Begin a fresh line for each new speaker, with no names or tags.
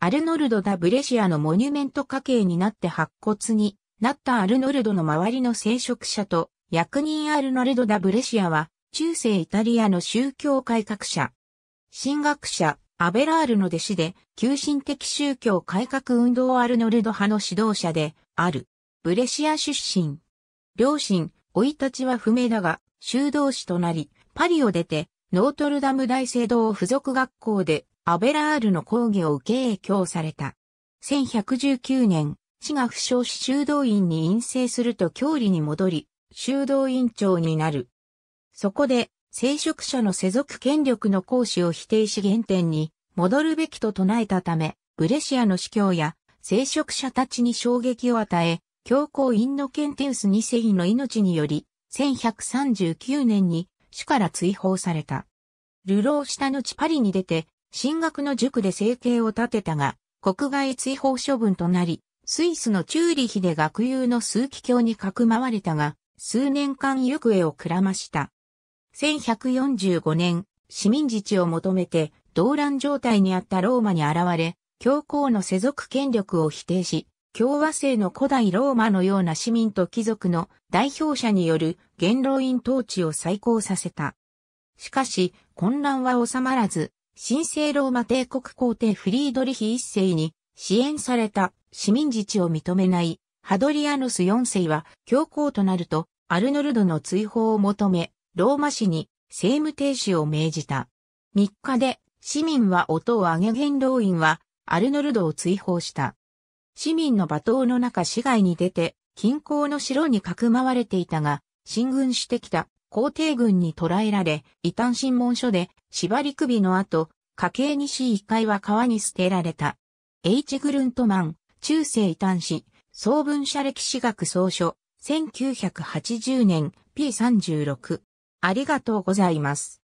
アルノルド・ダ・ブレシアのモニュメント家系になって白骨になったアルノルドの周りの聖職者と役人アルノルド・ダ・ブレシアは中世イタリアの宗教改革者、神学者、アベラールの弟子で、急進的宗教改革運動アルノルド派の指導者で、ある。ブレシア出身。両親、老いたちは不明だが、修道士となり、パリを出て、ノートルダム大聖堂附属学校でアベラールの講義を受け影響された。1119年、死が負傷し修道院に陰性すると教理に戻り、修道院長になる。そこで、聖職者の世俗権力の行使を否定し原点に戻るべきと唱えたため、ブレシアの司教や聖職者たちに衝撃を与え、教皇インノケンテウス2世の命により、1139年に主から追放された。流浪した後パリに出て、進学の塾で生計を立てたが、国外追放処分となり、スイスのチューリヒで学友の数奇教にかくまわれたが、数年間行方をくらました。1145年、市民自治を求めて、動乱状態にあったローマに現れ、教皇の世俗権力を否定し、共和制の古代ローマのような市民と貴族の代表者による元老院統治を再興させた。しかし、混乱は収まらず、神聖ローマ帝国皇帝フリードリヒ一世に支援された市民自治を認めないハドリアヌス四世は教皇となるとアルノルドの追放を求めローマ市に政務停止を命じた。3日で市民は音を上げ元老院はアルノルドを追放した。市民の罵倒の中市外に出て近郊の城にかくまわれていたが進軍してきた皇帝軍に捕らえられ、異端審問所で縛り首の後、家計にし一回は川に捨てられた。H. グルントマン、中世異端史、総文社歴史学総書、1980年 P36。ありがとうございます。